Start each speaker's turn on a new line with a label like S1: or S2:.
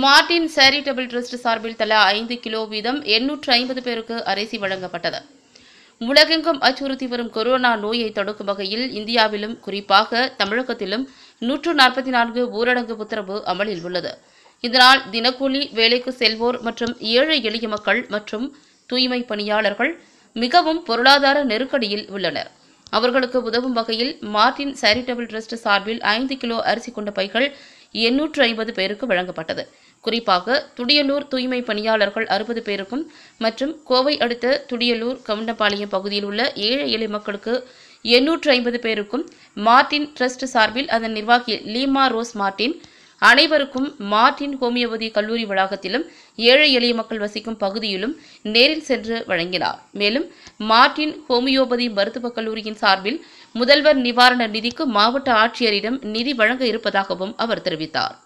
S1: Martin charitable trust சார்பில் தலா ஐந்து கிலோ வீதம் எண்ணூற்று ஐம்பது பேருக்கு அரிசி வழங்கப்பட்டது உலகெங்கும் அச்சுறுத்தி வரும் கொரோனா நோயை தடுக்கும் வகையில் இந்தியாவிலும் குறிப்பாக தமிழகத்திலும் நூற்று நாற்பத்தி நான்கு ஊரடங்கு உத்தரவு அமலில் உள்ளது இதனால் தினக்கூலி வேலைக்கு செல்வோர் மற்றும் ஏழை எளிய மக்கள் மற்றும் தூய்மை பணியாளர்கள் மிகவும் பொருளாதார நெருக்கடியில் உள்ளனர் அவர்களுக்கு உதவும் வகையில் மார்டின் சேரிட்டபிள் ட்ரஸ்ட் சார்பில் ஐந்து கிலோ அரிசி கொண்ட பைகள் எண்ணூற்று ஐம்பது பேருக்கு வழங்கப்பட்டது குறிப்பாக துடியலூர் தூய்மை பணியாளர்கள் அறுபது பேருக்கும் மற்றும் கோவை அடுத்த துடியலூர் கவுண்டம்பாளையம் பகுதியில் உள்ள ஏழை எளிய மக்களுக்கு எண்ணூற்று ஐம்பது பேருக்கும் மார்டின் ட்ரஸ்ட் சார்பில் அதன் நிர்வாகி லீமா ரோஸ் மார்டின் அனைவருக்கும் மார்டின் ஹோமியோபதி கல்லூரி வளாகத்திலும் ஏழை எளிய மக்கள் வசிக்கும் பகுதியிலும் நேரில் சென்று வழங்கினார் மேலும் மார்டின் ஹோமியோபதி மருத்துவக் கல்லூரியின் சார்பில் முதல்வர் நிவாரண நிதிக்கு மாவட்ட ஆட்சியரிடம் நிதி வழங்க இருப்பதாகவும் அவர் தெரிவித்தார்